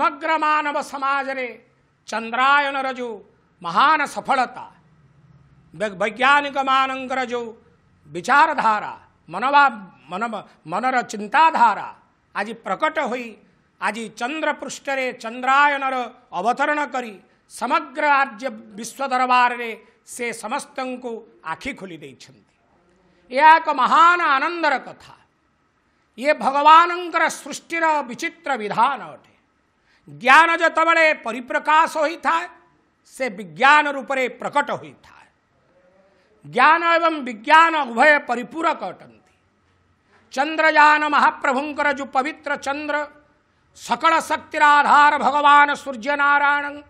ସମଗ୍ର ମାନବ ସମାଜରେ ଚନ୍ଦ୍ରାୟନର ଯେଉଁ ମହାନ ସଫଳତା ବୈଜ୍ଞାନିକମାନଙ୍କର ଯେଉଁ ବିଚାରଧାରା ମନବା ମନର ଚିନ୍ତାଧାରା ଆଜି ପ୍ରକଟ ହୋଇ ଆଜି ଚନ୍ଦ୍ର ପୃଷ୍ଠରେ ଚନ୍ଦ୍ରାୟନର ଅବତରଣ କରି ସମଗ୍ର ଆର୍ଯ୍ୟ ବିଶ୍ୱ ଦରବାରରେ ସେ ସମସ୍ତଙ୍କୁ ଆଖି ଖୋଲି ଦେଇଛନ୍ତି ଏହା ଏକ ମହାନ ଆନନ୍ଦର କଥା ଇଏ ଭଗବାନଙ୍କର ସୃଷ୍ଟିର ବିଚିତ୍ର ବିଧାନ ଅଟେ ज्ञान जतबड़े परिप्रकाश होई था से विज्ञान रूप से प्रकट हुई था ज्ञान एवं विज्ञान उभय परिपूरक अटंती चंद्रयान महाप्रभुंकर जो पवित्र चंद्र सकल आधार भगवान सूर्य नारायण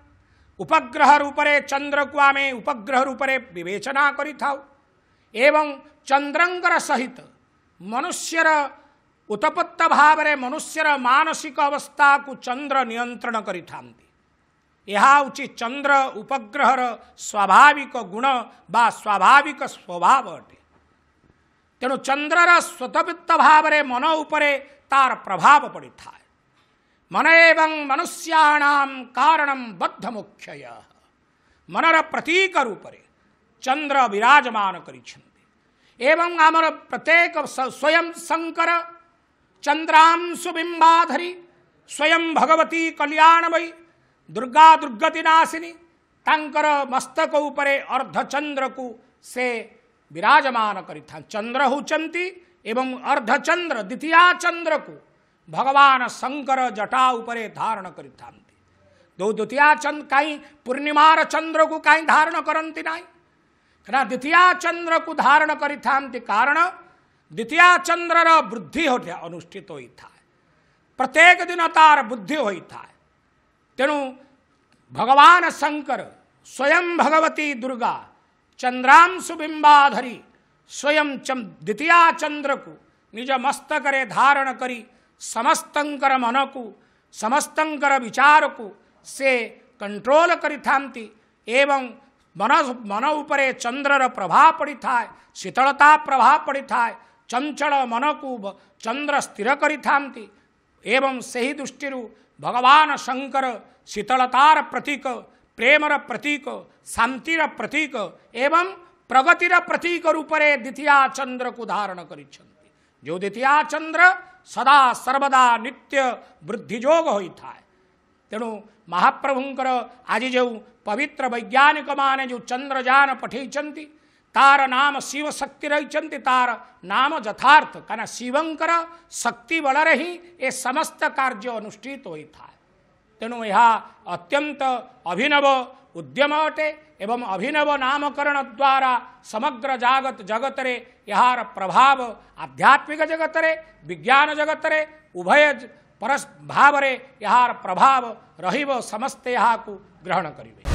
उपग्रह रूप से चंद्र को आम उपग्रह से विवेचना करी था एवं चंद्रंगर सहित मनुष्यर ଉତ୍ତପ୍ତ ଭାବରେ ମନୁଷ୍ୟର ମାନସିକ ଅବସ୍ଥାକୁ ଚନ୍ଦ୍ର ନିୟନ୍ତ୍ରଣ କରିଥାନ୍ତି ଏହା ହେଉଛି ଚନ୍ଦ୍ର ଉପଗ୍ରହର ସ୍ୱାଭାବିକ ଗୁଣ ବା ସ୍ୱାଭାବିକ ସ୍ୱଭାବ ଅଟେ ତେଣୁ ଚନ୍ଦ୍ରର ସ୍ୱତପିତ୍ତ ଭାବରେ ମନ ଉପରେ ତା'ର ପ୍ରଭାବ ପଡ଼ିଥାଏ ମନ ଏବଂ ମନୁଷ୍ୟାଣାମ କାରଣ ବଦ୍ଧ ମୁଖ୍ୟ ମନର ପ୍ରତୀକ ରୂପରେ ଚନ୍ଦ୍ର ବିରାଜମାନ କରିଛନ୍ତି ଏବଂ ଆମର ପ୍ରତ୍ୟେକ ସ୍ୱୟଂ ଶଙ୍କର चंद्रांशु बिंबाधरी स्वयं भगवती कल्याणमयी दुर्गा दुर्गति नाशिनी मस्तक उपरे अर्धचंद्र को से विराजमान कर चंद्र होती एवं अर्धचंद्र द्वितीया चंद्र को भगवान शंकर जटा उपरे धारण कर दो द्वितीया चंद्र कहीं पूर्णिमार चंद्र को कहीं धारण करती ना द्वितीया चंद्र को धारण करिथा कारण द्वितीय चंद्रर वृद्धि अनुष्ठित होई था प्रत्येक दिन तार बुद्धि होता है तेणु भगवान शंकर स्वयं भगवती दुर्गा चंद्रांशु बिंबाधरी स्वयं द्वितीय चंद्र को निज मस्तक धारण करी समस्तंकर मन को समस्तंकर विचार को से कंट्रोल करिथाती एवं मन मन उपरे चंद्रर प्रभाव पड़ता है शीतलता प्रभाव पड़ता है चंचल मन को चंद्र स्थिर कर एवं से ही दृष्टि भगवान शंकर शीतलतार प्रतीक प्रेमर प्रतीक शांतिर प्रतीक एवं प्रगतिर प्रतीक रूप से द्वितीया चंद्र को धारण कर जो चंद्र सदा सर्वदा नित्य वृद्धिजोग तेणु महाप्रभुंर आज जो पवित्र वैज्ञानिक मान जो चंद्रजान पठे तार नाम शिव शक्ति रही तार नाम यथार्थ कहना शिवंकर शक्ति बल रही ए समस्त कार्य अनुष्ठित तो होता है तेणु यह अत्यंत अभिनव उद्यम अटे एवं अभिनव नामकरण द्वारा समग्र जागत रे यार प्रभाव आध्यात्मिक रे विज्ञान रे उभय परस रे यार प्रभाव रही समस्ते यहाँ को ग्रहण करेंगे